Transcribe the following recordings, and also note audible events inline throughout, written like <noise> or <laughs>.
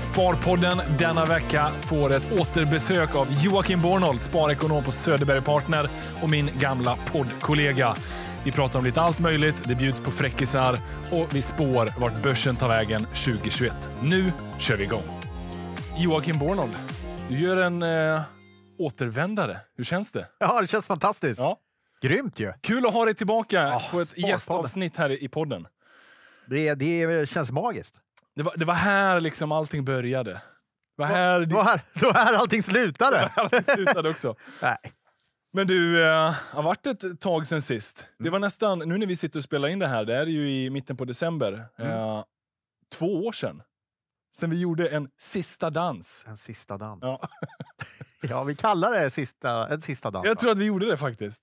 Sparpodden denna vecka får ett återbesök av Joakim Bornold, sparekonom på Söderberg Partner och min gamla poddkollega. Vi pratar om lite allt möjligt, det bjuds på fräckisar och vi spår vart börsen tar vägen 2021. Nu kör vi igång! Joakim Bornold, du gör en eh, återvändare. Hur känns det? Ja, det känns fantastiskt. Ja. Grymt ju! Kul att ha dig tillbaka oh, på ett gästavsnitt här i podden. Det, det känns magiskt. Det var, det var här liksom allting började. Det var här, det var här, det var här allting slutade. Det <laughs> var här allting slutade också. <laughs> Nej. Men du, eh, har varit ett tag sen sist. Det mm. var nästan, nu när vi sitter och spelar in det här, det är ju i mitten på december, mm. eh, två år sedan. Sen vi gjorde en sista dans. En sista dans. Ja. <laughs> Ja, vi kallar det sista, en sista dans. Jag tror att vi gjorde det faktiskt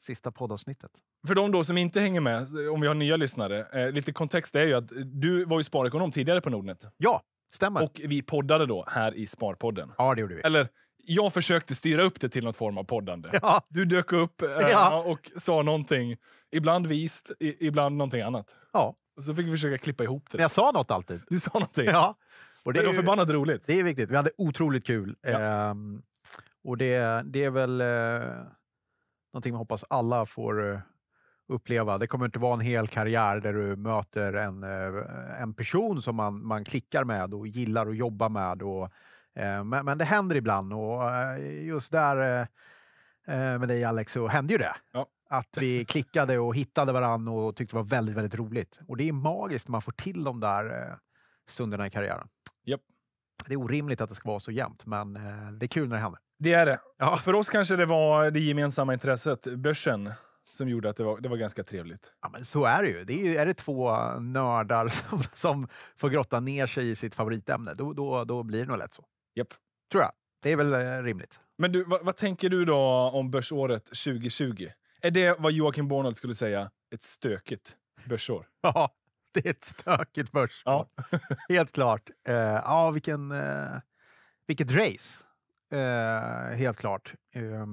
sista poddavsnittet. För de då som inte hänger med, om vi har nya lyssnare, eh, lite kontext är ju att eh, du var ju sparekonom tidigare på Nordnet. Ja, stämmer. Och vi poddade då här i Sparpodden. Ja, det gjorde vi. Eller, jag försökte styra upp det till något form av poddande. Ja. Du dök upp eh, ja. och sa någonting, ibland vist, i, ibland någonting annat. Ja. Och så fick vi försöka klippa ihop det. Men jag sa något alltid. Du sa någonting. Ja. Och det, Men var förbannat roligt. Det är viktigt. Vi hade otroligt kul. Ja. Ehm, och det, det är väl... Eh någonting man hoppas alla får eh, uppleva. Det kommer inte vara en hel karriär där du möter en, eh, en person som man, man klickar med och gillar att jobba med. Och, eh, men, men det händer ibland och just där med dig Alex så hände ju det. Ja. Att vi <laughs> klickade och hittade varandra och tyckte det var väldigt, väldigt roligt. Och det är magiskt när man får till de där stunderna i karriären. Japp, det är orimligt att det ska vara så jämnt, men eh, det är kul när det händer. Det är det. Ja. För oss kanske det var det gemensamma intresset, börsen som gjorde att det var, det var ganska trevligt. Ja, men så är det ju. Det är, ju, är det två nördar <laughs> som, som får grotta ner sig i sitt favoritämne, då, då, då blir det nog lätt så. Yep. Tror jag. Det är väl eh, rimligt. Men du, vad, vad, tänker du då om börsåret 2020? Är det vad Joakim Bornold skulle säga, ett stökigt börsår? <laughs> ja, det är ett stökigt börsspår. Ja. <laughs> Helt klart. Eh, ja, vilken, eh, vilket race. Eh, helt klart. Eh,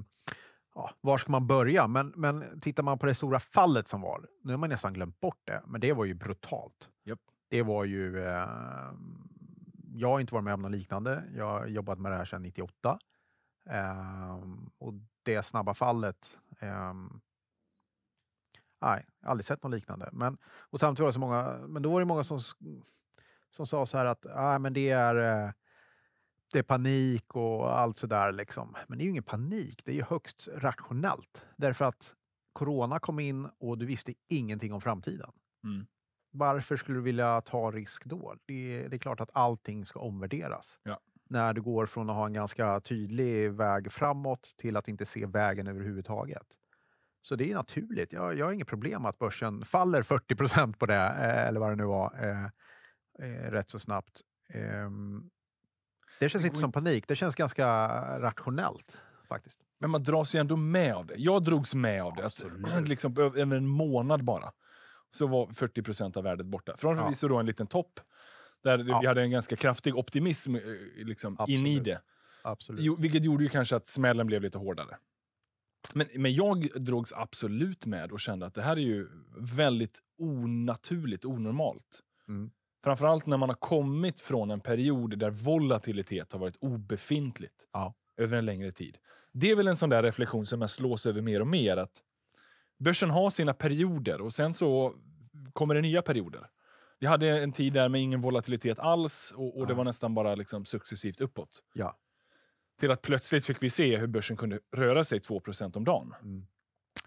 ja, var ska man börja? Men, men tittar man på det stora fallet som var, nu har man nästan glömt bort det, men det var ju brutalt. Yep. Det var ju... Ehm, jag har inte varit med om något liknande. Jag har jobbat med det här sedan 98. Ehm, och det snabba fallet ehm, Nej, aldrig sett något liknande. Men, och samtidigt var så många, men då var det många som, som sa så här att ah, men det är eh, det är panik och allt sådär. Liksom. Men det är ju ingen panik, det är ju högst rationellt. Därför att corona kom in och du visste ingenting om framtiden. Mm. Varför skulle du vilja ta risk då? Det är, det är klart att allting ska omvärderas. Ja. När du går från att ha en ganska tydlig väg framåt till att inte se vägen överhuvudtaget. Så det är naturligt. Jag, jag har inget problem med att börsen faller 40 procent på det eh, eller vad det nu var eh, eh rätt så snabbt. Eh, det känns det inte som panik. Det känns ganska rationellt faktiskt. Men man dras ju ändå med av det. Jag drogs med av det. Att, <clears throat> liksom, över en månad bara så var 40 procent av värdet borta. Från ja. förvisso då en liten topp där ja. vi hade en ganska kraftig optimism eh, liksom, in i det. Absolut. Jo, vilket gjorde ju kanske att smällen blev lite hårdare. Men, men jag drogs absolut med och kände att det här är ju väldigt onaturligt, onormalt. Mm. Framförallt när man har kommit från en period där volatilitet har varit obefintligt ja. över en längre tid. Det är väl en sån där reflektion som jag slås över mer och mer. att Börsen har sina perioder och sen så kommer det nya perioder. Vi hade en tid där med ingen volatilitet alls och, och ja. det var nästan bara liksom successivt uppåt. Ja. Till att plötsligt fick vi se hur börsen kunde röra sig 2 om dagen. Mm.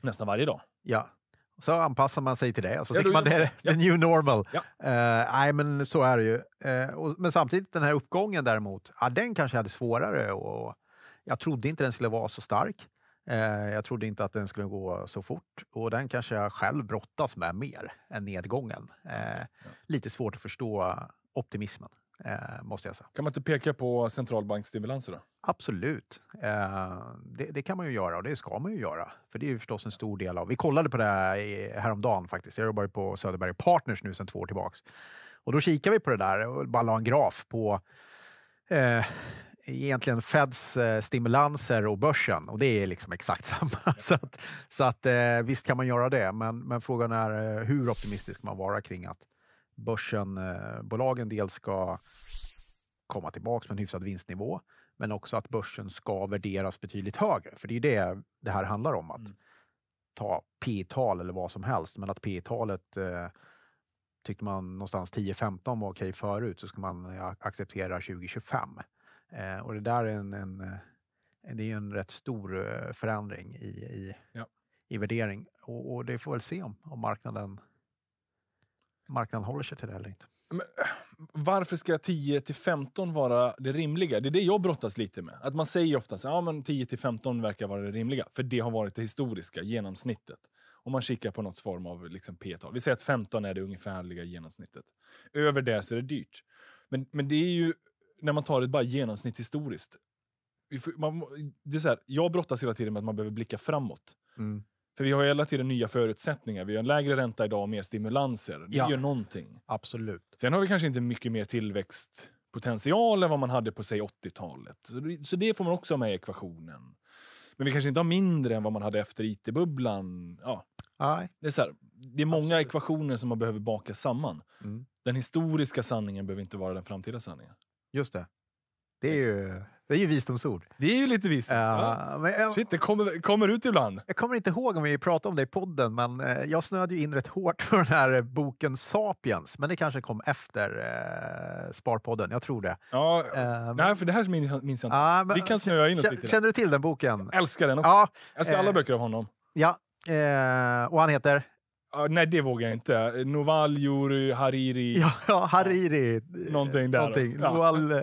Nästan varje dag. Ja. Så anpassar man sig till det och så ja, tycker man det är ja. the new normal. Ja. Uh, nej, men så är det ju. Uh, och, men samtidigt, den här uppgången däremot, ja, den kanske hade svårare. Och, jag trodde inte den skulle vara så stark. Uh, jag trodde inte att den skulle gå så fort och den kanske jag själv brottas med mer än nedgången. Lite svårt att förstå optimismen. Eh, måste jag säga. Kan man inte peka på centralbanksstimulanser? Då? Absolut, eh, det, det, kan man ju göra och det ska man ju göra. För det är ju förstås en stor del av... Vi kollade på det här häromdagen faktiskt. Jag jobbar ju på Söderberg Partners nu sedan två år tillbaks. Och då kikar vi på det där och bara la en graf på eh, egentligen Feds eh, stimulanser och börsen och det är liksom exakt <laughs> samma. Så att, så att eh, visst kan man göra det, men, men frågan är eh, hur optimistisk man vara kring att börsenbolagen eh, dels ska komma tillbaka med en hyfsad vinstnivå, men också att börsen ska värderas betydligt högre. För det är det det här handlar om, att mm. ta P tal eller vad som helst, men att P talet eh, tyckte man någonstans 10-15 var okej förut, så ska man acceptera 2025. Eh, och det där är en, en, det är en rätt stor förändring i, i, ja. i värdering. Och, och, det får väl se om, om marknaden marknaden håller sig till det eller inte. Men, eh, varför ska 10 15 vara det rimliga? Det är det jag brottas lite med. Att Man säger ofta att ja, 10 15 verkar vara det rimliga, för det har varit det historiska genomsnittet. Om man kikar på något form av liksom p-tal. Vi säger att 15 är det ungefärliga genomsnittet. Över det så är det dyrt. Men, men det är ju när man tar ett bara genomsnitt historiskt. Man, det är så här, jag brottas hela tiden med att man behöver blicka framåt. Mm. För vi har hela tiden nya förutsättningar. Vi har en lägre ränta idag och mer stimulanser. Det ja. gör någonting. Absolut. Sen har vi kanske inte mycket mer tillväxtpotential än vad man hade på säg 80-talet. Så det får man också ha med i ekvationen. Men vi kanske inte har mindre än vad man hade efter it-bubblan. Ja. Det det är många Absolut. ekvationer som man behöver baka samman. Mm. Den historiska sanningen behöver inte vara den framtida sanningen. Just det. Det är ju det är ju visdomsord. Det är ju lite visdomsord. Uh, Shit, det kommer, kommer, ut ibland. Jag kommer inte ihåg om vi pratade om det i podden, men eh, jag snöade ju in rätt hårt <laughs> för den här eh, boken Sapiens. Men det kanske kom efter uh, Sparpodden, jag tror det. Ja, uh, nej, för det här minns jag inte. Uh, vi kan snöa in oss lite. Känner du till den boken? Jag älskar den också. Ja, älskar alla böcker av honom. Ja, och han heter? Uh, nej, det vågar jag inte. Noval, Juri, Hariri. Ja, ja Hariri. Eh, någonting där. Någonting. Ja. Noval, eh,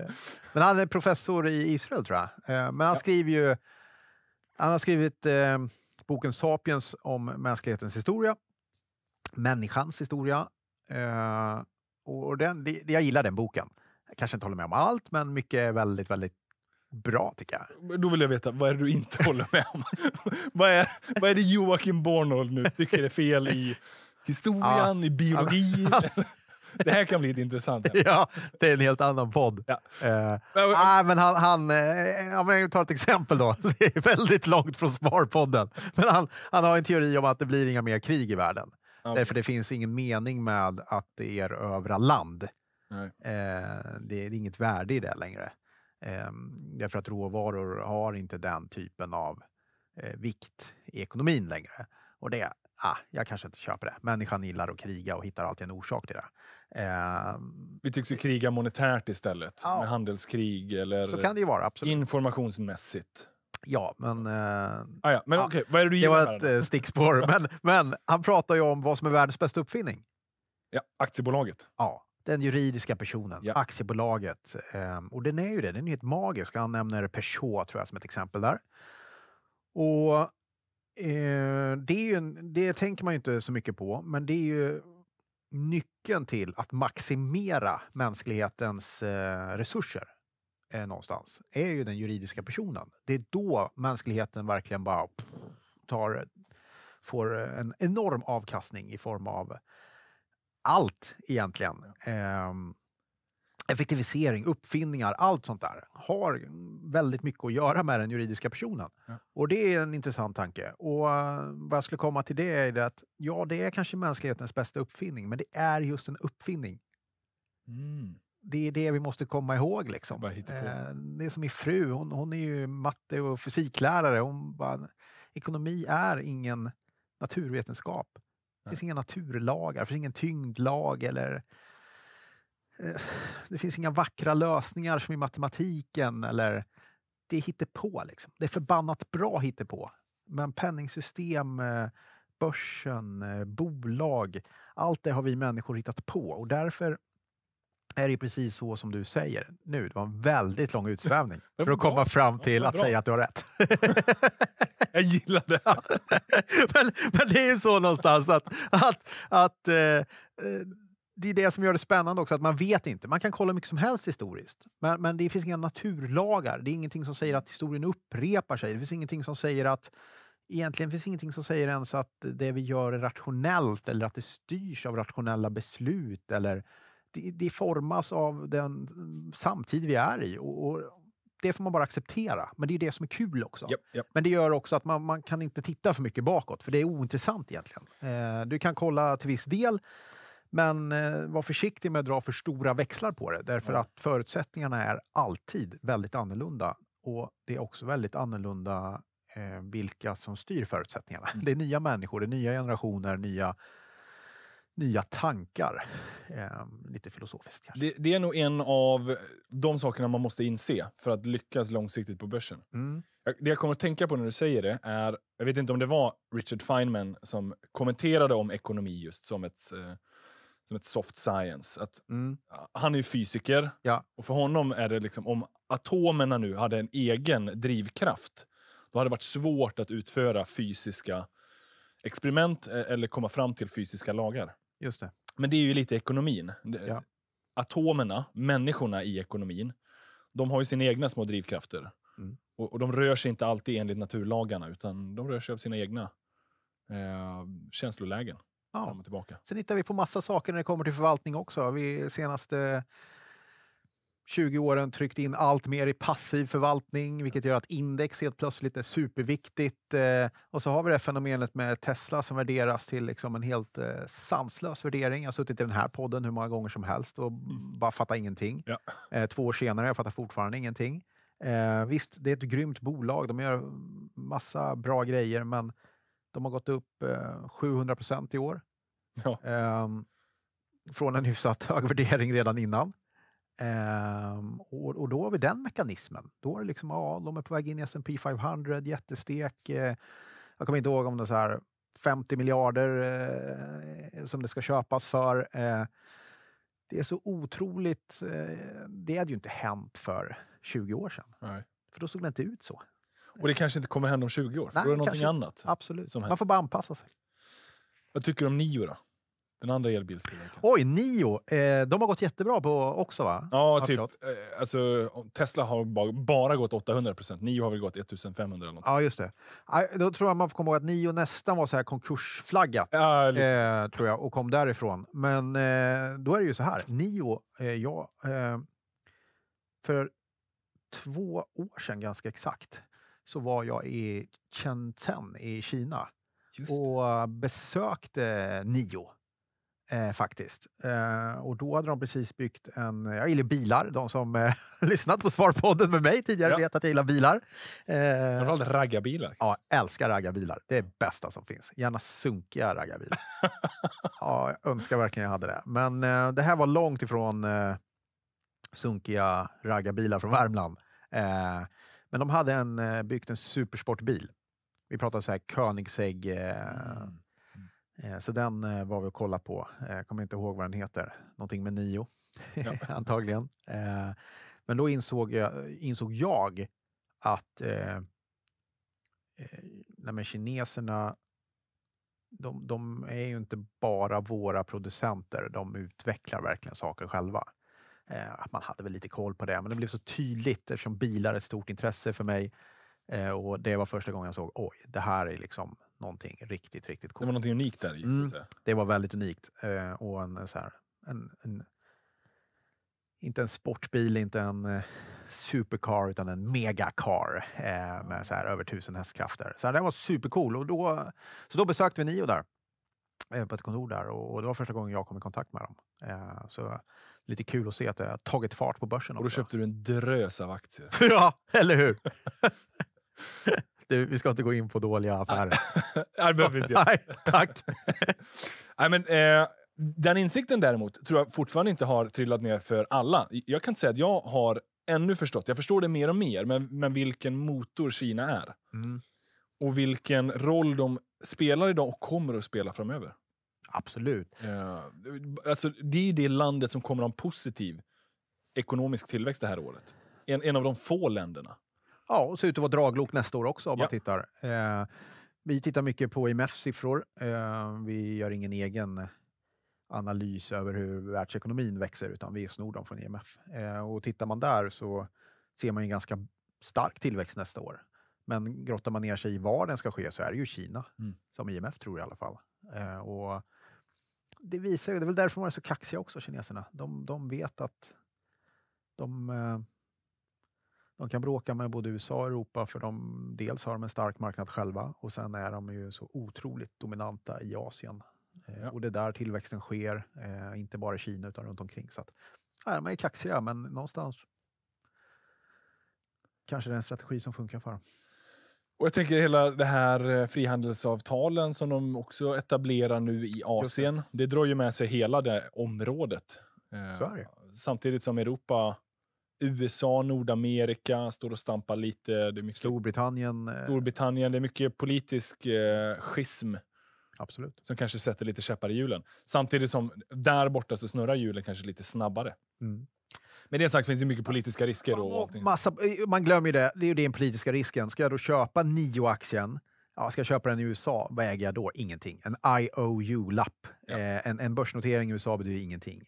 men han är professor i Israel, tror jag. Eh, men han ja. skriver ju... Han har skrivit eh, boken Sapiens om mänsklighetens historia. Människans historia. Eh, och den, det, jag gillar den boken. Jag kanske inte håller med om allt, men mycket är väldigt, väldigt bra, tycker jag. Då vill jag veta, vad är det du inte håller med om? <laughs> vad, är, vad är det Joakim Bornold nu tycker är fel i historien, ja. i biologin? <laughs> det här kan bli intressant <laughs> Ja, det är en helt annan podd. Ja. Eh, nej, men han, han eh, om jag tar ett exempel då. Det är väldigt långt från Sparpodden. Men han, han har en teori om att det blir inga mer krig i världen. Eh, okay. Därför det finns ingen mening med att erövra land. Eh, det, det är inget värde i det längre. Ehm, därför att råvaror har inte den typen av eh, vikt i ekonomin längre. Och det, ah, jag kanske inte köper det. Människan gillar att kriga och hittar alltid en orsak till det. Eh, Vi tycks ju kriga monetärt istället, ja, med handelskrig eller så kan det ju vara, absolut. informationsmässigt. Ja, men... Eh, ah, ja. men ah, okay. vad är det du Det var ett här eh, stickspår. <laughs> men, men han pratar ju om vad som är världens bästa uppfinning. Ja, aktiebolaget. Ja, den juridiska personen, ja. aktiebolaget. Ehm, och den är ju det, den är helt magisk. Han nämner Peugeot tror jag som ett exempel där. Och eh, det, är en, det tänker man ju inte så mycket på, men det är ju nyckeln till att maximera mänsklighetens eh, resurser eh, någonstans, är ju den juridiska personen. Det är då mänskligheten verkligen bara pff, tar, får en enorm avkastning i form av allt egentligen. Eh, effektivisering, uppfinningar, allt sånt där har väldigt mycket att göra med den juridiska personen. Ja. Och det är en intressant tanke. Och eh, vad jag skulle komma till det är att ja, det är kanske mänsklighetens bästa uppfinning, men det är just en uppfinning. Mm. Det är det vi måste komma ihåg. Liksom. Ehm, det är som min fru, hon, hon är ju matte och fysiklärare. Hon bara, ekonomi är ingen naturvetenskap. Det finns inga naturlagar, det finns ingen tyngdlag eller eh, det finns inga vackra lösningar som i matematiken eller det är hittepå. Liksom. Det är förbannat bra hittepå. Men penningsystem, eh, börsen, eh, bolag, allt det har vi människor hittat på och därför är det precis så som du säger nu. Det var en väldigt lång utsvävning <laughs> för att komma fram till att säga att du har rätt. <laughs> Jag gillar det. <laughs> men, men, det är ju så någonstans att, att, att eh, eh, det är det som gör det spännande också, att man vet inte. Man kan kolla hur mycket som helst historiskt, men, men det finns inga naturlagar. Det är ingenting som säger att historien upprepar sig. Det finns ingenting som säger att egentligen finns ingenting som säger ens att det vi gör är rationellt eller att det styrs av rationella beslut eller det, formas av den samtid vi är i. och, och det får man bara acceptera. Men det är det som är kul också. Yep, yep. Men det gör också att man, man kan inte titta för mycket bakåt, för det är ointressant egentligen. Eh, du kan kolla till viss del, men eh, var försiktig med att dra för stora växlar på det, därför mm. att förutsättningarna är alltid väldigt annorlunda. Och det är också väldigt annorlunda eh, vilka som styr förutsättningarna. Mm. Det är nya människor, det är nya generationer, nya nya tankar. Eh, lite filosofiskt kanske. Det, det, är nog en av de sakerna man måste inse för att lyckas långsiktigt på börsen. Mm. Det jag kommer att tänka på när du säger det är, jag vet inte om det var Richard Feynman som kommenterade om ekonomi just som ett eh, som ett soft science. Att mm. Han är ju fysiker ja. och för honom är det liksom om atomerna nu hade en egen drivkraft, då hade det varit svårt att utföra fysiska experiment eh, eller komma fram till fysiska lagar. Just det. Men det är ju lite ekonomin. Ja. Atomerna, människorna i ekonomin, de har ju sina egna små drivkrafter. Mm. Och, och, de rör sig inte alltid enligt naturlagarna, utan de rör sig av sina egna eh, känslolägen. Ja. Fram och tillbaka. Sen hittar vi på massa saker när det kommer till förvaltning också. Vi, senaste 20 åren tryckt in allt mer i passiv förvaltning, vilket gör att index helt plötsligt är superviktigt. Eh, och så har vi det fenomenet med Tesla som värderas till liksom en helt eh, sanslös värdering. Jag har suttit i den här podden hur många gånger som helst och mm. bara fattat ingenting. Ja. Eh, två år senare, jag fattar fortfarande ingenting. visst, det är ett grymt bolag. De gör massa bra grejer, men de har gått upp 700 procent i år. Ja. Ehm, från en hyfsat hög värdering redan innan. Um, och, och, då har vi den mekanismen. Då är det liksom, ja, de är på väg in i S&P 500, jättestek. Eh, jag kommer inte ihåg om det är så här 50 miljarder eh, som det ska köpas för. Eh, det är så otroligt. Eh, det hade ju inte hänt för 20 år sedan. Nej. För då såg det inte ut så. Och det kanske inte kommer hända om 20 år, för Nej, då är det någonting annat. Absolut. Man får bara anpassa sig. Vad tycker du om Nio då? Den andra elbilstillverkaren. Oj, Nio! Eh, de har gått jättebra på också va? Ja, typ. Eh, alltså, Tesla har bara, bara gått 800 procent. Nio har väl gått 1500 eller något. Ja, just det. Då tror jag man får komma ihåg att Nio nästan var så här konkursflaggat. Ja, eh, tror jag, och kom därifrån. Men eh, då är det ju så här. Nio, eh, ja, eh, för två år sedan ganska exakt så var jag i Shenzhen i Kina och besökte Nio. Eh, faktiskt. Eh, och då hade de precis byggt en... Jag gillar bilar. De som eh, <laughs> lyssnat på Svarpodden med mig tidigare ja. vet att jag gillar bilar. Eh, Framförallt raggarbilar. Ja, älskar raggarbilar. Det är det bästa som finns. Gärna sunkiga raggarbilar. <laughs> ja, jag önskar verkligen jag hade det. Men eh, det här var långt ifrån eh, sunkiga raggarbilar från Värmland. Eh, men de hade en, eh, byggt en supersportbil. Vi pratar så här Koenigsegg... Mm Eh, så den eh, var vi och kollade på. Jag eh, kommer inte ihåg vad den heter. Någonting med nio, ja. <laughs> antagligen. Men då insåg jag, insåg jag att eh, nej kineserna, de, de, är ju inte bara våra producenter. De utvecklar verkligen saker själva. man hade väl lite koll på det, men det blev så tydligt eftersom bilar är ett stort intresse för mig. och det var första gången jag såg, oj, det här är liksom någonting riktigt, riktigt coolt. Det var någonting unikt där i. Mm, det var väldigt unikt. Eh, och en, så här, en, en, inte en sportbil, inte en eh, supercar, utan en megacar eh, med så här, över tusen hästkrafter. Så här, det var supercool. Och då, så då besökte vi Nio där eh, på ett kontor där och, det var första gången jag kom i kontakt med dem. Eh, så lite kul att se att det har tagit fart på börsen. Och då också. köpte du en drös av aktier. <laughs> ja, eller hur? <laughs> Du, vi ska inte gå in på dåliga affärer. <laughs> det behöver vi inte göra. Nej, tack. <laughs> Nej, men, eh, den insikten däremot tror jag fortfarande inte har trillat ner för alla. Jag kan inte säga att jag har ännu förstått, jag förstår det mer och mer, men, men vilken motor Kina är. Mm. Och vilken roll de spelar idag och kommer att spela framöver. Absolut. Ja, eh, alltså, det är ju det landet som kommer att ha en positiv ekonomisk tillväxt det här året. En, en av de få länderna. Ja, och ser ut att vara draglok nästa år också om ja. man tittar. Eh, vi tittar mycket på imf siffror. Eh, vi gör ingen egen analys över hur världsekonomin växer utan vi snor dem från IMF. Eh, och tittar man där så ser man en ganska stark tillväxt nästa år. Men grottar man ner sig i var den ska ske så är det ju Kina, mm. som IMF tror i alla fall. Eh, och det visar det är väl därför de är så kaxiga också, kineserna. De, de vet att de eh, de kan bråka med både USA och Europa för de, dels har de en stark marknad själva och sen är de ju så otroligt dominanta i Asien. Eh, ja. Och det är där tillväxten sker, eh, inte bara i Kina utan runt omkring. Så att, nej, de är kaxiga, men någonstans kanske det är en strategi som funkar för dem. Och jag tänker hela det här eh, frihandelsavtalen som de också etablerar nu i Asien. Det. det drar ju med sig hela det området. Eh, Samtidigt som Europa USA, Nordamerika står och stampar lite. Det är mycket, Storbritannien. Eh, Storbritannien. Det är mycket politisk eh, schism. Absolut. Som kanske sätter lite käppar i hjulen. Samtidigt som där borta så snurrar hjulen kanske lite snabbare. Mm. Med det sagt finns det mycket politiska risker. Och Massa, eh, man glömmer ju det. Det är ju den politiska risken. Ska jag då köpa NIO-aktien? Ja, ska jag köpa den i USA? Vad äger jag då? Ingenting. En IOU-lapp. Ja. Eh, en, en börsnotering i USA betyder ingenting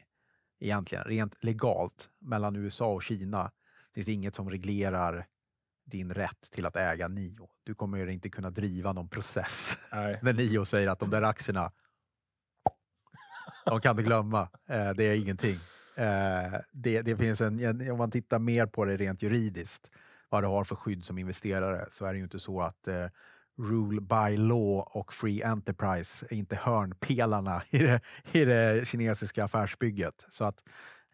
egentligen, rent legalt, mellan USA och Kina finns det inget som reglerar din rätt till att äga Nio. Du kommer inte kunna driva någon process Nej. <laughs> när Nio säger att de där aktierna, de kan du glömma. Eh, det är ingenting. Eh, det, det finns en, om man tittar mer på det rent juridiskt, vad du har för skydd som investerare, så är det ju inte så att eh, rule by law och free enterprise är inte hörnpelarna <laughs> i det, i det kinesiska affärsbygget. Så att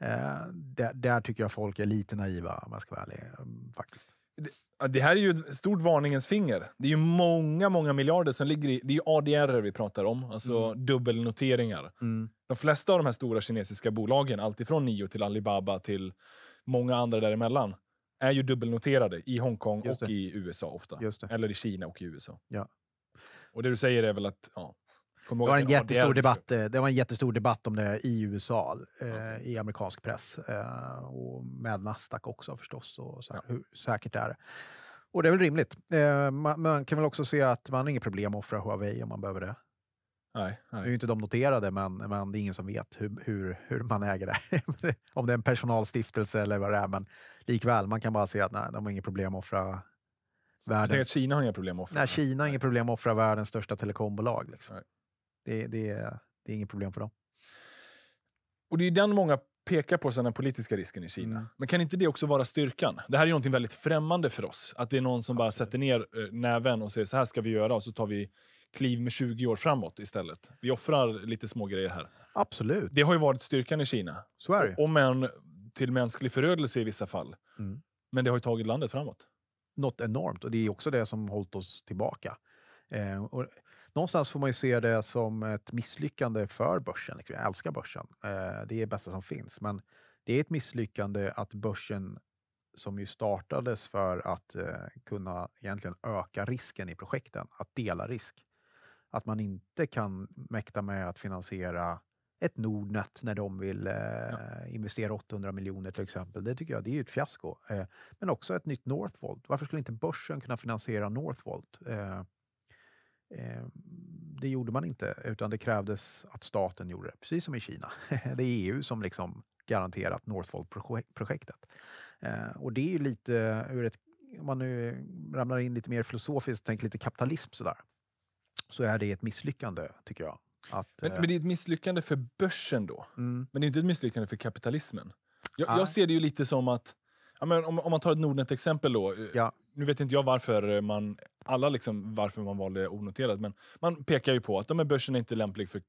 eh, där, där, tycker jag folk är lite naiva om jag ska vara ärlig. Mm, faktiskt. Det, det här är ju ett stort varningens finger. Det är ju många, många miljarder som ligger i... Det är ju ADR vi pratar om, alltså mm. dubbelnoteringar. Mm. De flesta av de här stora kinesiska bolagen, alltifrån Nio till Alibaba till många andra däremellan, är ju dubbelnoterade i Hongkong och i USA ofta. Eller i Kina och i USA. Ja. Och det du säger är väl att... Ja, det var, en jättestor debatt, eh, det var en jättestor debatt om det i USA, ja. eh, i amerikansk press. Eh, och med Nasdaq också förstås, och så här, ja. hur säkert det är det? Och det är väl rimligt. Eh, man, man, kan väl också se att man har inget problem att offra Huawei om man behöver det. Nej, nej. Nu är ju inte de noterade, men, men det är ingen som vet hur, hur, hur man äger det. <laughs> Om det är en personalstiftelse eller vad det är. Men likväl, man kan bara se att nej, de har inget problem att offra världens... Kina har inga problem att offra? Nej, Kina har inga problem att offra världens största telekombolag. Liksom. Det, det, det är inget problem för dem. Och det är den många pekar på som den politiska risken i Kina. Mm. Men kan inte det också vara styrkan? Det här är något väldigt främmande för oss. Att det är någon som bara sätter ner eh, näven och säger så här ska vi göra och så tar vi kliv med 20 år framåt istället. Vi offrar lite små grejer här. Absolut. Det har ju varit styrkan i Kina. Så är det. Om än till mänsklig förödelse i vissa fall. Mm. Men det har ju tagit landet framåt. Något enormt och det är också det som hållit oss tillbaka. Eh, och någonstans får man ju se det som ett misslyckande för börsen. Liksom, jag älskar börsen. Eh, det är det bästa som finns. Men det är ett misslyckande att börsen som ju startades för att eh, kunna egentligen öka risken i projekten, att dela risk att man inte kan mäkta med att finansiera ett Nordnet när de vill eh, ja. investera 800 miljoner till exempel. Det tycker jag det är ett fiasko. Eh, men också ett nytt Northvolt. Varför skulle inte börsen kunna finansiera Northvolt? Eh, eh det gjorde man inte, utan det krävdes att staten gjorde det, precis som i Kina. <laughs> det är EU som liksom garanterat Northvolt-projektet. Eh, och det är ju lite ur ett om man nu ramlar in lite mer filosofiskt, tänk lite kapitalism sådär så är det ett misslyckande, tycker jag. Att, men, eh... men, det är ett misslyckande för börsen då? Mm. Men det är inte ett misslyckande för kapitalismen? Jag, jag ser det ju lite som att, ja, men om, om man tar ett Nordnet-exempel då. Eh, ja. Nu vet inte jag varför man, alla liksom, varför man valde onoterat, men man pekar ju på att ja, börsen är inte lämplig för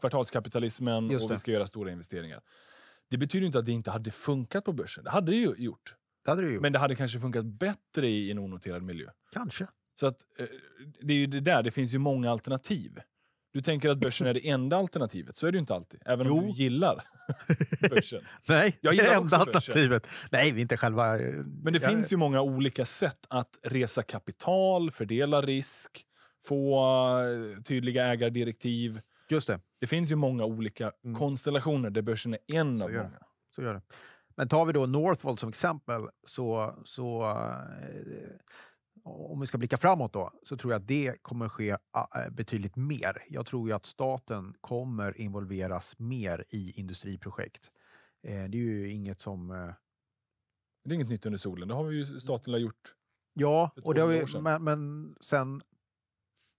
kvartalskapitalismen och vi ska göra stora investeringar. Det betyder inte att det inte hade funkat på börsen. Det hade det ju gjort. Det hade det gjort. Men det hade kanske funkat bättre i en onoterad miljö. Kanske. Så att, eh, det är ju det där, det finns ju många alternativ. Du tänker att börsen är det enda alternativet, så är det ju inte alltid. Även jo. om du gillar <laughs> börsen. Nej, jag gillar det är enda alternativet. Börsen. Nej, vi inte själva... Eh, Men det jag... finns ju många olika sätt att resa kapital, fördela risk, få eh, tydliga ägardirektiv. Just det. det finns ju många olika mm. konstellationer där börsen är en så av många. Det. Så gör det. Men tar vi då Northvolt som exempel så... så eh, om vi ska blicka framåt då, så tror jag att det kommer ske betydligt mer. Jag tror ju att staten kommer involveras mer i industriprojekt. Eh, det är ju inget som... Eh, det är inget nytt under solen. Det har vi ju mm. staten gjort Ja, och det har vi, men, men sen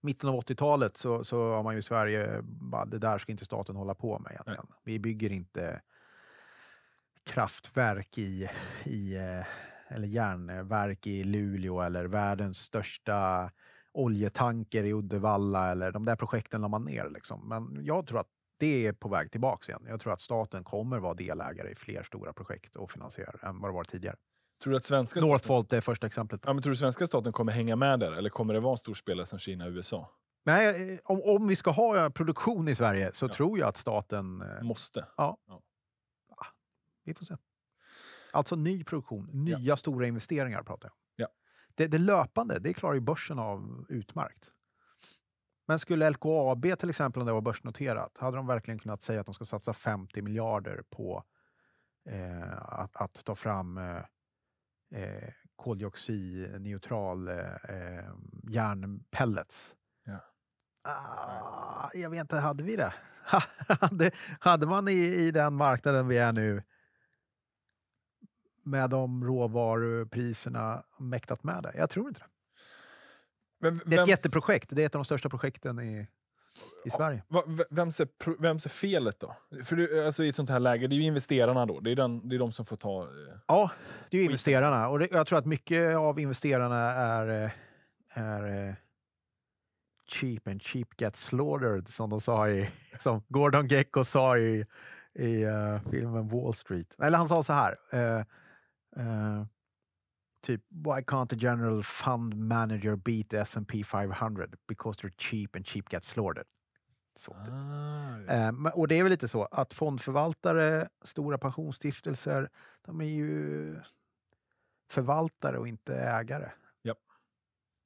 mitten av 80-talet så, så har man ju i Sverige bara, det där ska inte staten hålla på med egentligen. Nej. Vi bygger inte kraftverk i, i eh, eller järnverk i Luleå eller världens största oljetanker i Uddevalla eller de där projekten la man ner. Liksom. Men jag tror att det är på väg tillbaka igen. Jag tror att staten kommer vara delägare i fler stora projekt och finansiärer än vad det var tidigare. Tror du att svenska staten... Northvolt är första exemplet. Ja, men tror du svenska staten kommer hänga med där eller kommer det vara en stor spelare som Kina och USA? Nej, eh, om, om vi ska ha eh, produktion i Sverige så ja. tror jag att staten... Eh, Måste. Ja. ja. Ah, vi får se. Alltså ny produktion, nya ja. stora investeringar pratar jag om. Ja. Det, det löpande, det klarar ju börsen av utmärkt. Men skulle LKAB till exempel, om det var börsnoterat, hade de verkligen kunnat säga att de ska satsa 50 miljarder på eh, att, att, ta fram eh, eh koldioxidneutral eh, eh, järnpellets? Ja. Ah, jag vet inte, hade vi det? <laughs> hade, hade man i, i den marknaden vi är nu med de råvarupriserna mäktat med det. Jag tror inte det. Men, det är ett jätteprojekt. Det är ett av de största projekten i, i Sverige. Ja, vems är, vems felet då? För det, alltså I ett sånt här läge, det är ju investerarna då. Det är, den, det är de som får ta... Eh, ja, det är ju investerarna. Och det, jag tror att mycket av investerarna är, eh, är eh, cheap and cheap get slaughtered, som de sa i... <laughs> Som Gordon Gecko sa i, i uh, filmen Wall Street. Eller han sa så här. Uh, Eh, typ, why can't the general fund manager beat the S&P 500? Because they're cheap and cheap gets slaughtered. Så. Typ. Ah, ja. Eh, um, och det är väl lite så att fondförvaltare, stora pensionsstiftelser, de är ju förvaltare och inte ägare. Ja,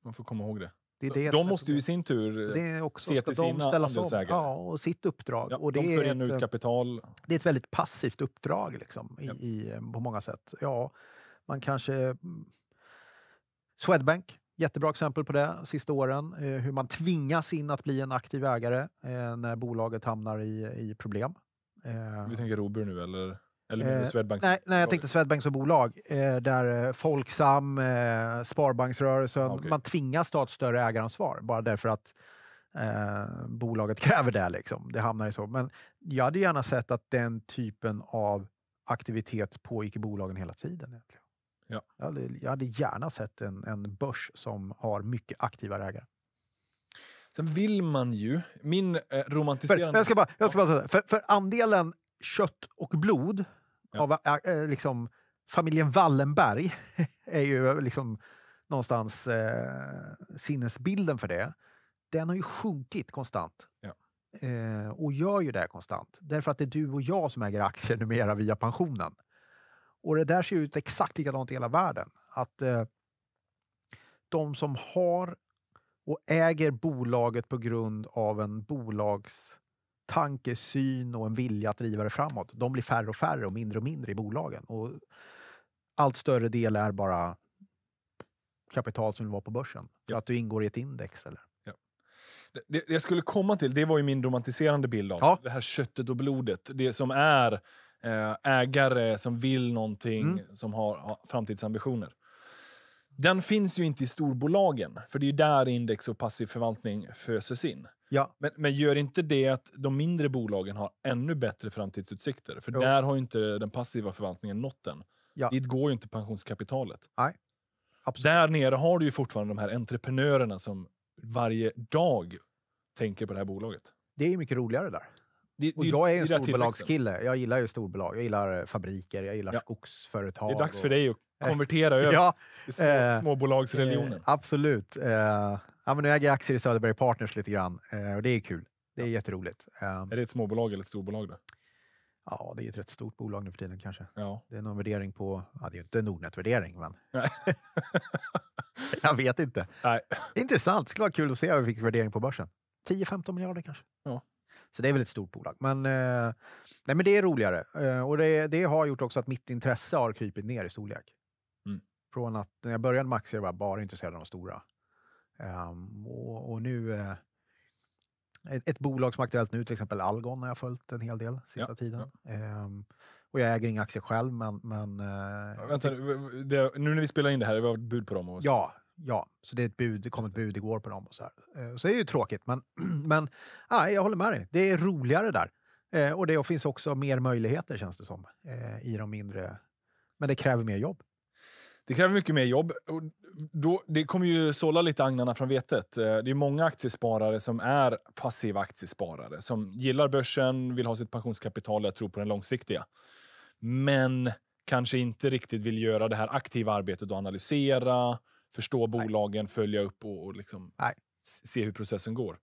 man får komma ihåg det. Det är det de måste ju i sin tur det också, se till sina andelsägare. Ja, och sitt uppdrag. Ja, och det de för in ut eh, kapital. Det är ett väldigt passivt uppdrag liksom, i, ja. i, eh, på många sätt. Ja, man kanske... Mm, Swedbank, jättebra exempel på det sista åren. Eh, hur man tvingas in att bli en aktiv ägare när bolaget hamnar i, i problem. Vi tänker Robur nu, eller? Eller menar du eh, Swedbank? Nej, nej, jag tänkte Swedbank som bolag. Eh, där eh, Folksam, eh, Sparbanksrörelsen, okay. man tvingas ta ett större ägaransvar bara därför att eh, bolaget <laughs> kräver det. Liksom. Det hamnar i så. Men jag hade gärna sett att den typen av aktivitet pågick i bolagen hela tiden. Egentligen. Ja. Jag, hade, jag hade gärna sett en, en börs som har mycket aktiva ägare. Sen vill man ju... Min eh, romantiserande... För, jag ska bara, jag ska bara säga, för, för andelen kött och blod Ja. Av, äh, liksom, familjen Wallenberg <laughs> är ju eh, liksom någonstans eh, sinnesbilden för det. Den har ju sjunkit konstant. Ja. Eh, och gör ju det konstant. Därför att det är du och jag som äger aktier numera via pensionen. Och det där ser ut exakt likadant i hela världen. Att eh, de som har och äger bolaget på grund av en bolags Tanke, syn och en vilja att driva det framåt, de blir färre och färre och mindre och mindre i bolagen. Och allt större del är bara kapital som vill vara på börsen. För ja. att du ingår i ett index. Eller? Ja. Det, det, jag skulle komma till, det var ju min romantiserande bild av ja. det här köttet och blodet. Det som är eh, ägare som vill någonting, mm. som har, framtidsambitioner. Den finns ju inte i storbolagen, för det är där index och passiv förvaltning föses in. Ja. Men, men gör inte det att de mindre bolagen har ännu bättre framtidsutsikter? För jo. där har inte den passiva förvaltningen nått än. Ja. Dit går ju inte pensionskapitalet. Nej. Absolut. Där nere har du ju fortfarande de här entreprenörerna som varje dag tänker på det här bolaget. Det är mycket roligare där. Det, och jag är en storbolagskille. Jag gillar ju storbolag. Jag gillar fabriker, jag gillar ja. skogsföretag. Det är dags för dig att Eh, konvertera över ja, små, eh, småbolagsreligionen. Eh, absolut. Eh, ja, men nu äger jag aktier i Söderberg Partners lite grann och det är kul. Det är ja. jätteroligt. Ehm, är det ett småbolag eller ett storbolag? Då? Ja, det är ett rätt stort bolag nu för tiden kanske. Ja. Det är någon värdering på, ja det är ju inte Nordnet-värdering men. <laughs> jag vet inte. Nej. Intressant, skulle vara kul att se vad vi fick värdering på börsen. 10-15 miljarder kanske. Ja. Så det är väl ett stort bolag. Men, eh, nej, men det är roligare. Eh, och det, det, har gjort också att mitt intresse har krypit ner i storlek. Från att när jag började med aktier var jag bara intresserad av de stora. Um, och, och, nu... Uh, ett, ett, bolag som är aktuellt nu, till exempel Algon, har jag följt en hel del sista ja, tiden. Ja. Um, och jag äger inga aktier själv, men... men uh, vänta, det, nu när vi spelar in det här, det var ett bud på dem? Och så. Ja, ja, så det, är ett bud, det kom ett bud igår på dem. Och så, här. Uh, så det är ju tråkigt, men, <clears throat> men ah, jag håller med dig. Det är roligare där. Uh, och det finns också mer möjligheter, känns det som, i de mindre... Men det kräver mer jobb. Det kräver mycket mer jobb. Då, det kommer ju sålla lite agnarna från vetet. Eh, det är många aktiesparare som är passiva aktiesparare, som gillar börsen, vill ha sitt pensionskapital och tror på den långsiktiga. Men kanske inte riktigt vill göra det här aktiva arbetet och analysera, förstå Nej. bolagen, följa upp och, och liksom se hur processen går.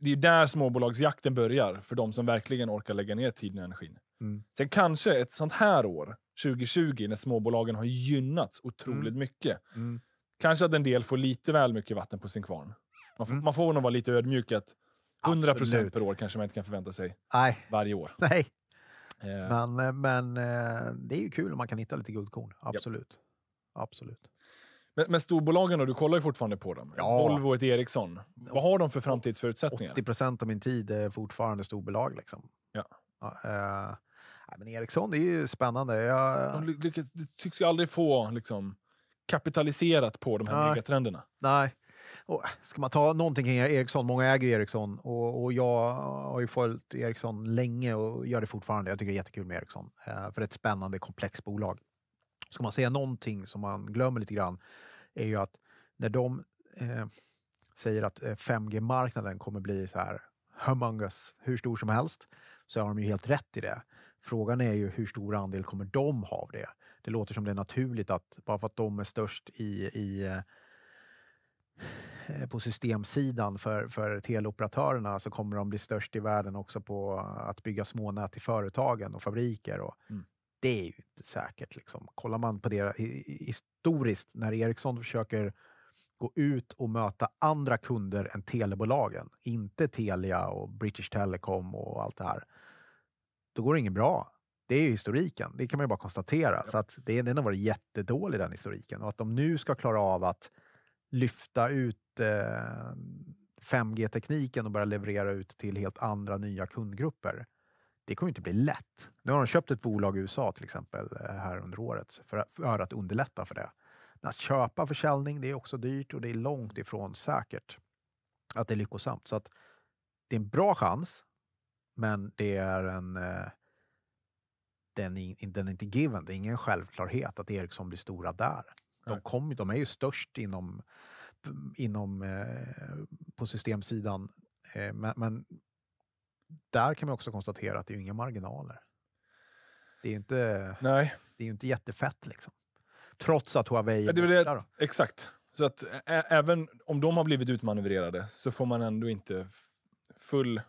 Det är där småbolagsjakten börjar för de som verkligen orkar lägga ner tiden och energin. Mm. Sen kanske ett sånt här år 2020 när småbolagen har gynnats otroligt mm. mycket. Mm. Kanske att en del får lite väl mycket vatten på sin kvarn. Man, får, mm. man får nog vara lite ödmjuk att 100 procent per år kanske man inte kan förvänta sig Nej. varje år. Nej. Eh. Men, men det är ju kul om man kan hitta lite guldkorn. Absolut. Yep. Absolut. Men, men storbolagen då? Du kollar ju fortfarande på dem. Ja. Volvo och Ericsson. Vad har de för framtidsförutsättningar? 80 procent av min tid är fortfarande storbolag. Liksom. Ja. Uh, men Eriksson, det är ju spännande. Jag... De lyckas, tycks ju aldrig få liksom, kapitaliserat på de här Nej. megatrenderna. Nej. Och ska man ta någonting kring Ericsson, många äger ju Ericsson och, och, jag har ju följt Ericsson länge och gör det fortfarande. Jag tycker det är jättekul med Ericsson, eh, för det är ett spännande komplext bolag. Ska man säga någonting som man glömmer lite grann är ju att när de eh, säger att 5G-marknaden eh, kommer bli så här humongous, hur stor som helst, så har de ju helt rätt i det. Frågan är ju hur stor andel kommer de ha av det? Det låter som det är naturligt att bara för att de är störst i, i eh, på systemsidan för, för teleoperatörerna så kommer de bli störst i världen också på att bygga smånät i företagen och fabriker. Och mm. Det är ju inte säkert. Liksom. Kollar man på det historiskt, när Ericsson försöker gå ut och möta andra kunder än telebolagen, inte Telia och British Telecom och allt det här, då går det inget bra. Det är historiken, det kan man ju bara konstatera. Ja. Så att det, den har varit jättedålig, den historiken. Och att de nu ska klara av att lyfta ut eh, 5G-tekniken och börja leverera ut till helt andra nya kundgrupper. Det kommer inte bli lätt. Nu har de köpt ett bolag i USA till exempel eh, här under året för, för att underlätta för det. Men att köpa försäljning, det är också dyrt och det är långt ifrån säkert att det är lyckosamt. Så att det är en bra chans men det är en... Eh, den är, den är inte given. Det är ingen självklarhet att Ericsson blir stora där. De, kom, de är ju störst inom, inom eh, på systemsidan. Eh, men, men där kan man också konstatera att det är inga marginaler. Det är ju inte, Nej. Det är inte jättefett liksom. Trots att Huawei är, det borta. Det, exakt. Så att även om de har blivit utmanövrerade så får man ändå inte full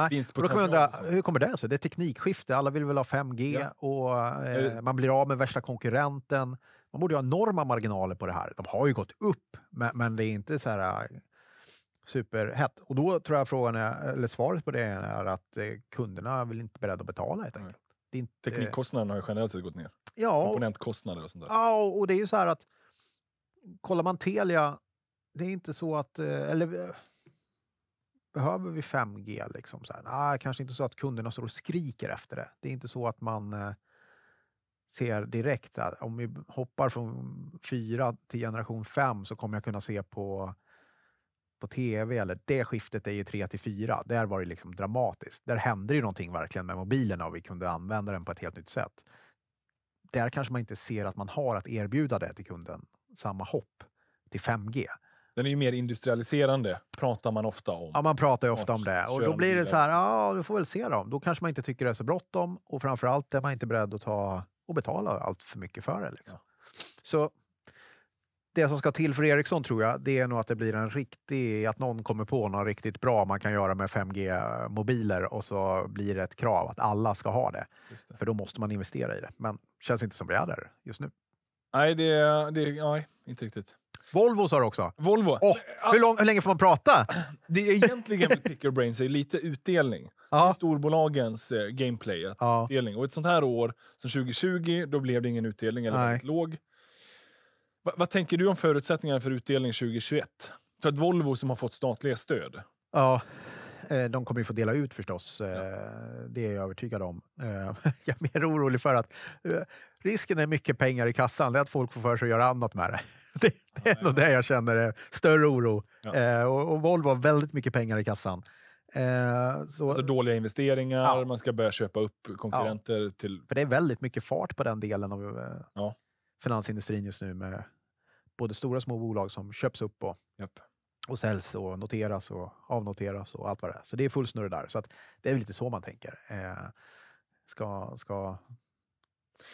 Nej. Och då kan man undra, hur alltså. kommer det sig? Det är teknikskifte, alla vill väl ha 5G ja. och eh, eh, man blir av med värsta konkurrenten. Man borde ju ha enorma marginaler på det här. De har ju gått upp, men, men det är inte så här eh, superhett. Och då tror jag frågan är, eller svaret på det är att eh, kunderna är inte beredda att betala helt enkelt. Det inte, Teknikkostnaderna har ju generellt sett gått ner. Ja, Komponentkostnader och sånt där. Ja, och det är ju så här att kollar man Telia, det är inte så att... Eh, eller behöver vi 5G? Liksom så här, nah, kanske inte så att kunderna står och skriker efter det. Det är inte så att man eh, ser direkt att om vi hoppar från 4 till generation 5 så kommer jag kunna se på på tv eller det skiftet är ju 3 till 4. Där var det liksom dramatiskt. Där hände ju någonting verkligen med mobilerna och vi kunde använda den på ett helt nytt sätt. Där kanske man inte ser att man har att erbjuda det till kunden, samma hopp till 5G. Den är ju mer industrialiserande, pratar man ofta om. Ja, man pratar ju ofta om det. Och då blir det så här, ja, du får väl se då. Då kanske man inte tycker det är så bråttom och framför allt är man inte beredd att ta och betala allt för mycket för det. Liksom. Ja. Så det som ska till för Ericsson tror jag, det är nog att det blir en riktig, att någon kommer på något riktigt bra man kan göra med 5G-mobiler och så blir det ett krav att alla ska ha det. det. För då måste man investera i det. Men känns inte som vi är där just nu. Nej, det, det nej, inte riktigt. Volvo sa du också. Volvo. Oh, hur, lång, hur länge får man prata? Det är egentligen med Picker Brains är lite utdelning. Ja. Storbolagens eh, gameplay. Ja. Utdelning. Och ett sånt här år, som 2020, då blev det ingen utdelning eller väldigt låg. Va, vad tänker du om förutsättningarna för utdelning 2021? För ett Volvo som har fått statliga stöd. Ja eh, de kommer ju få dela ut förstås. Eh, ja. Det är jag övertygad om. Eh, <laughs> jag är mer orolig för att risken är mycket pengar i kassan. Det är att folk får för sig att göra annat med det. <laughs> det, det är ändå det jag känner är större oro. Ja. Eh, och, och, Volvo har väldigt mycket pengar i kassan. Eh, så, alltså dåliga investeringar, ja. man ska börja köpa upp konkurrenter. Ja. till... För det är väldigt mycket fart på den delen av eh, finansindustrin just nu med både stora och små bolag som köps upp och, Japp. och säljs och noteras och avnoteras och allt vad det är. Så det är full snurr där. Så att det är lite så man tänker. Eh, ska, ska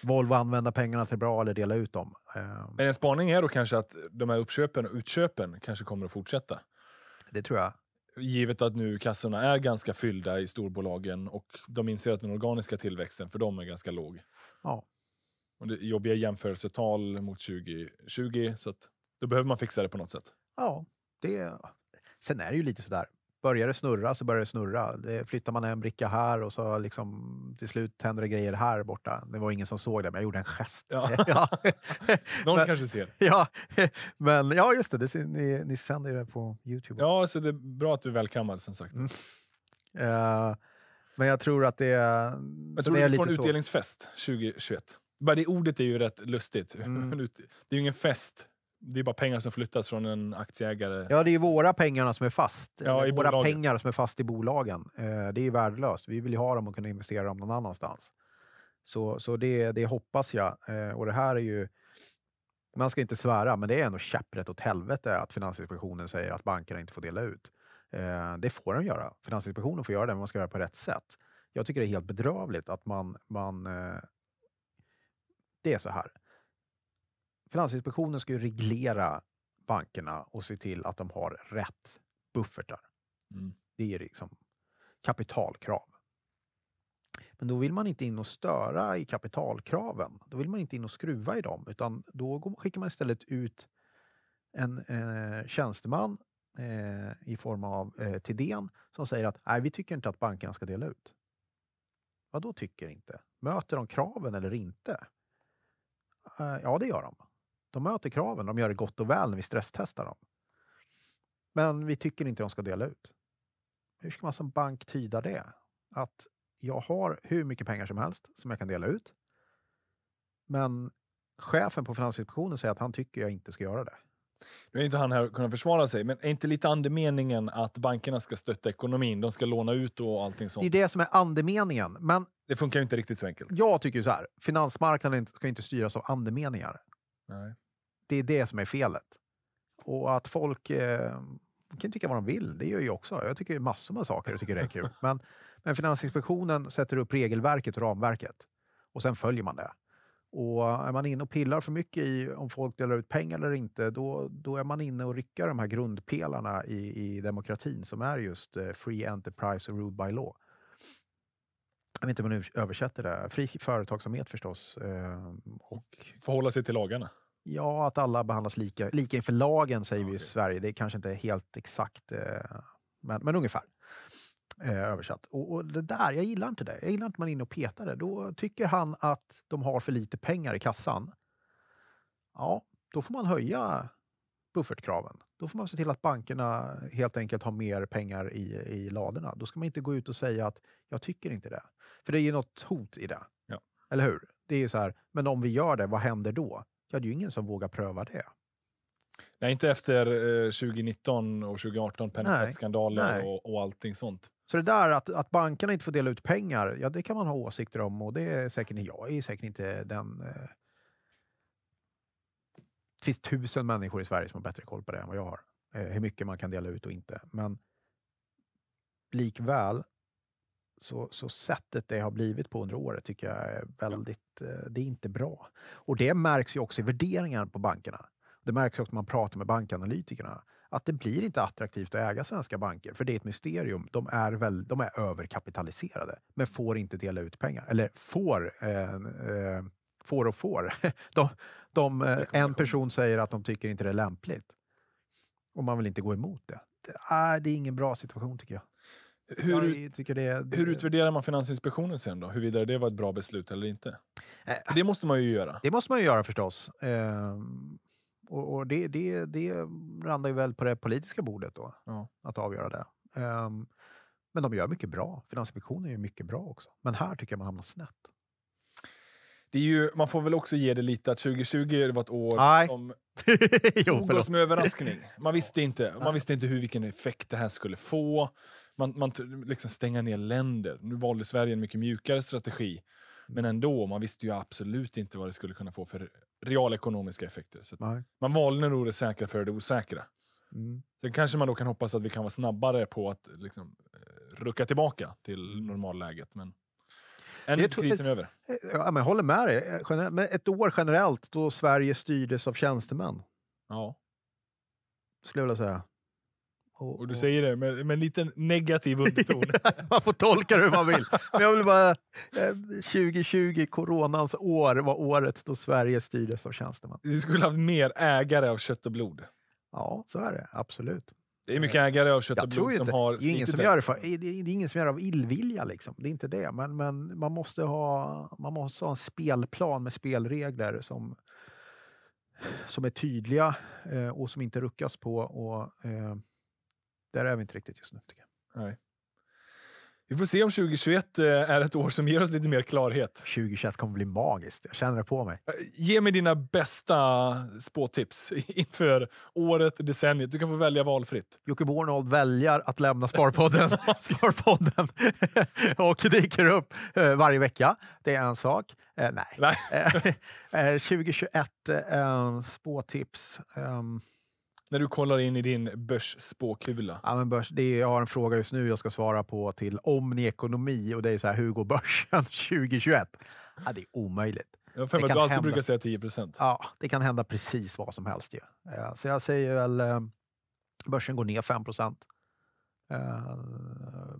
Volvo använda pengarna till bra eller dela ut dem. Ehm. Men en spaning är då kanske att de här uppköpen och utköpen kanske kommer att fortsätta? Det tror jag. Givet att nu kassorna är ganska fyllda i storbolagen och de inser att den organiska tillväxten för dem är ganska låg. Ja. Och det är jobbiga jämförelsetal mot 2020, så att då behöver man fixa det på något sätt. Ja, det... sen är det ju lite sådär börjar det snurra så börjar det snurra. Det, flyttar man en bricka här och så liksom, till slut händer det grejer här borta. Det var ingen som såg det, men jag gjorde en gest. Ja. <laughs> ja. <laughs> Någon men, kanske ser. <laughs> Ja, men ja, just det. det ni, ni sänder det på Youtube. Ja, så det är bra att du är välkammad som sagt. Mm. Uh, men jag tror att det är... Jag tror det är du får en utdelningsfest 2021. Bara det ordet är ju rätt lustigt. Mm. det är ju ingen fest det är bara pengar som flyttas från en aktieägare. Ja, det är ju våra pengarna som är fast. Ja, i våra bolaget. pengar som är fast i bolagen. Eh, det är ju värdelöst. Vi vill ju ha dem och kunna investera dem någon annanstans. Så, så det, det hoppas jag. Eh, och det här är ju... Man ska inte svära, men det är ändå käpprätt åt helvete att Finansinspektionen säger att bankerna inte får dela ut. Eh, det får de göra. Finansinspektionen får göra det, men man ska göra det på rätt sätt. Jag tycker det är helt bedrövligt att man... man det är så här. Finansinspektionen ska ju reglera bankerna och se till att de har rätt buffertar. Mm. Det är liksom kapitalkrav. Men då vill man inte in och störa i kapitalkraven. Då vill man inte in och skruva i dem, utan då skickar man istället ut en eh, tjänsteman eh, i form av eh, Tidén som säger att nej, vi tycker inte att bankerna ska dela ut. Vad då tycker inte? Möter de kraven eller inte? Eh, ja, det gör de. De möter kraven, de gör det gott och väl när vi stresstestar dem. Men vi tycker inte de ska dela ut. Hur ska man som bank tyda det? Att jag har hur mycket pengar som helst som jag kan dela ut. Men chefen på Finansinspektionen säger att han tycker jag inte ska göra det. Nu är inte han här och kunnat försvara sig, men är inte lite andemeningen att bankerna ska stötta ekonomin? De ska låna ut och allting sånt. Det är det som är andemeningen. Men det funkar ju inte riktigt så enkelt. Jag tycker så här, finansmarknaden ska inte styras av andemeningar. Nej. Det är det som är felet. Och att folk eh, kan tycka vad de vill, det gör jag också. Jag tycker massor med saker och tycker det är kul. <laughs> Men, men Finansinspektionen sätter upp regelverket och ramverket och sen följer man det. Och är man inne och pillar för mycket i om folk delar ut pengar eller inte, då, då är man inne och rycker de här grundpelarna i, i demokratin som är just eh, free enterprise och ruled by law jag vet inte om man översätter det. Fri företagsamhet förstås. Eh, och... Förhålla sig till lagarna? Ja, att alla behandlas lika, lika inför lagen säger okay. vi i Sverige. Det är kanske inte helt exakt, eh, men, men ungefär eh, översatt. Och, och, det där, jag gillar inte det. Jag gillar inte man är inne och petar det. Då tycker han att de har för lite pengar i kassan. Ja, då får man höja buffertkraven. Då får man se till att bankerna helt enkelt har mer pengar i, i ladorna. Då ska man inte gå ut och säga att jag tycker inte det. För det är ju något hot i det. Ja. Eller hur? Det är ju så här, men om vi gör det, vad händer då? Ja, det är ju ingen som vågar pröva det. Nej, inte efter 2019 eh, och 2018, penningtvättsskandaler och, och allting sånt. Så det där att, att bankerna inte får dela ut pengar, ja det kan man ha åsikter om och det är säkert, jag är säkert inte den eh, det finns tusen människor i Sverige som har bättre koll på det än vad jag har. Eh, hur mycket man kan dela ut och inte. Men likväl, så, så sättet det har blivit på under året tycker jag är väldigt... Eh, det är inte bra. Och det märks ju också i värderingar på bankerna. Det märks också när man pratar med bankanalytikerna. Att det blir inte attraktivt att äga svenska banker, för det är ett mysterium. De är, väl, de är överkapitaliserade, men får inte dela ut pengar. Eller får eh, eh, får och får. <laughs> De, de, eh, en person säger att de tycker inte det är lämpligt. Och man vill inte gå emot det. Det är, ah, det är ingen bra situation tycker jag. Hur, tycker det, det, hur utvärderar man Finansinspektionen sen då? Huruvida det var ett bra beslut eller inte? Äh, det måste man ju göra. Det måste man ju göra förstås. Ehm, och, och det, det, det landar ju väl på det politiska bordet då, ja. att avgöra det. Ehm, men de gör mycket bra. Finansinspektionen gör mycket bra också. Men här tycker jag man hamnar snett det är ju, man får väl också ge det lite att 2020 var ett år Nej. som <laughs> jo, tog oss med överraskning. Man visste inte, man visste inte hur, vilken effekt det här skulle få. Man, man liksom stänga ner länder. Nu valde Sverige en mycket mjukare strategi. Mm. Men ändå, man visste ju absolut inte vad det skulle kunna få för realekonomiska effekter. Så man valde nog det säkra före det osäkra. Mm. Sen kanske man då kan hoppas att vi kan vara snabbare på att liksom, eh, rucka tillbaka till mm. normalläget. Men... En jag kris är över. Eh, ja, men jag håller med dig. Eh, men ett år generellt då Sverige styrdes av tjänstemän. Ja. Skulle jag vilja säga. Och, och, du säger det med, med en liten negativ underton. <laughs> man får tolka det hur man vill. Men jag vill bara... 2020, eh, coronans år, var året då Sverige styrdes av tjänstemän. Vi skulle haft mer ägare av kött och blod. Ja, så är det. Absolut. Det är mycket ägare av kött och blod som har det är, ingen som det. gör det, för, det är ingen som gör det av illvilja. Liksom. Det är inte det. Men, men man, måste ha, man måste ha en spelplan med spelregler som, som är tydliga eh, och som inte ruckas på. Och, eh, där är vi inte riktigt just nu. Tycker jag. Nej. Vi får se om 2021 eh, är ett år som ger oss lite mer klarhet. 2021 kommer bli magiskt. Jag känner det på mig. Eh, ge mig dina bästa spåtips inför året, decenniet. Du kan få välja valfritt. Jocke Bornold väljer att lämna Sparpodden, <laughs> Sparpodden. <laughs> och dyker upp eh, varje vecka. Det är en sak. nej. nej. 2021, <laughs> spåtips. Ehm, när du kollar in i din börsspåkula? Ja, men börs, det är, jag har en fråga just nu jag ska svara på till Omni-ekonomi och det är så här, hur går börsen 2021? <laughs> Ja, det är omöjligt. Jag för mig att du alltid hända. brukar säga 10 procent. Ja, det kan hända precis vad som helst ju. Eh, så jag säger väl, eh, börsen går ner 5 procent. Eh,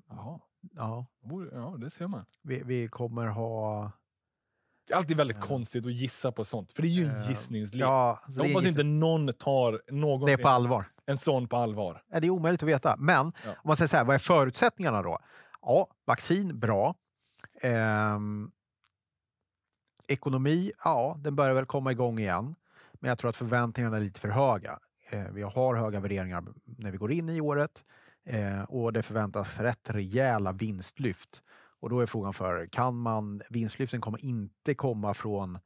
ja. ja, det ser man. Vi, vi kommer ha det är alltid väldigt mm. konstigt att gissa på sånt, för det är ju en eh, gissningslek. Ja, jag hoppas inte någon tar någonsin det på allvar. en sån på allvar. Nej, det är omöjligt att veta. Men ja. om man säger så här, vad är förutsättningarna då? Ja, vaccin, bra. Ehm, ekonomi, ja, den börjar väl komma igång igen. Men jag tror att förväntningarna är lite för höga. Ehm, vi har höga värderingar när vi går in i året ehm, och det förväntas rätt rejäla vinstlyft och då är frågan för kan man, vinstlyften kommer inte komma från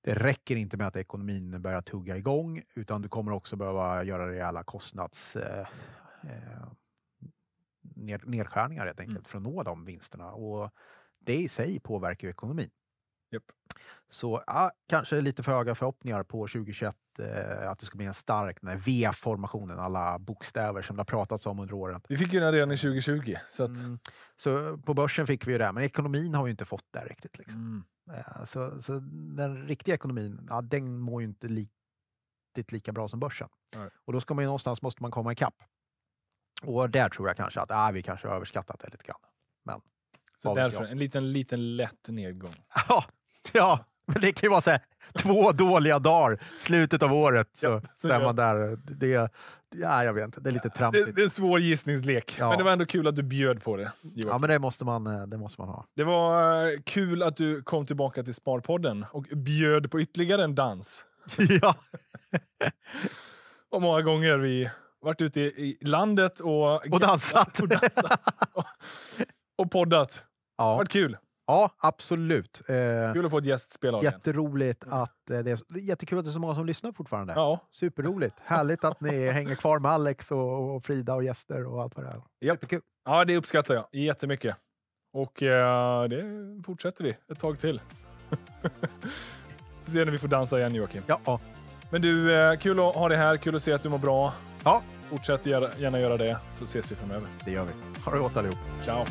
det räcker inte med att ekonomin börjar tugga igång utan du kommer också behöva göra rejäla kostnads eh, eh ned, nedskärningar helt enkelt mm. för att nå de vinsterna. Och det i sig påverkar ju ekonomin. Yep. Så ja, kanske lite för höga förhoppningar på 2021 eh, att det ska bli en stark v formation alla bokstäver som det har pratats om under åren. Vi fick ju den redan i 2020. Så, att... mm. så på börsen fick vi ju det, men ekonomin har vi inte fått där riktigt. Liksom. Mm. Ja, eh, så, så den riktiga ekonomin, ja, den mår ju inte riktigt lika bra som börsen. Nej. Och då ska man ju någonstans måste man komma ikapp. Och där tror jag kanske att ah, vi kanske har överskattat det lite grann. Men så därför, en liten, liten lätt nedgång. <laughs> Ja, ja, men det kan ju vara så här, två <laughs> dåliga dagar, slutet av året, så, ja, så är man där. Det, ja, jag vet inte, det är lite tramsigt. Det, det är en svår gissningslek, ja. men det var ändå kul att du bjöd på det. Joakim. Ja, men det måste, man, eh, det måste man ha. Det var eh, kul att du kom tillbaka till Sparpodden och bjöd på ytterligare en dans. <laughs> Ja. och många gånger vi varit ute i, landet och, och dansat. Och dansat och poddat. Ja. varit kul. Ja, absolut. Eh, kul att få ett gästspel av Jätteroligt att eh, det är, jättekul att det är så många som lyssnar fortfarande. Ja. Superroligt. Härligt att ni <laughs> hänger kvar med Alex och, och, Frida och gäster och allt vad det är. Japp. Superkul. Ja, det uppskattar jag jättemycket. Och eh, det fortsätter vi ett tag till. Vi <laughs> får se när vi får dansa igen Joakim. Ja. Men du, eh, kul att ha dig här. Kul att se att du mår bra. Ja, Fortsätt gärna göra det så ses vi framöver. Det gör vi. Ha det gott allihop. Ciao.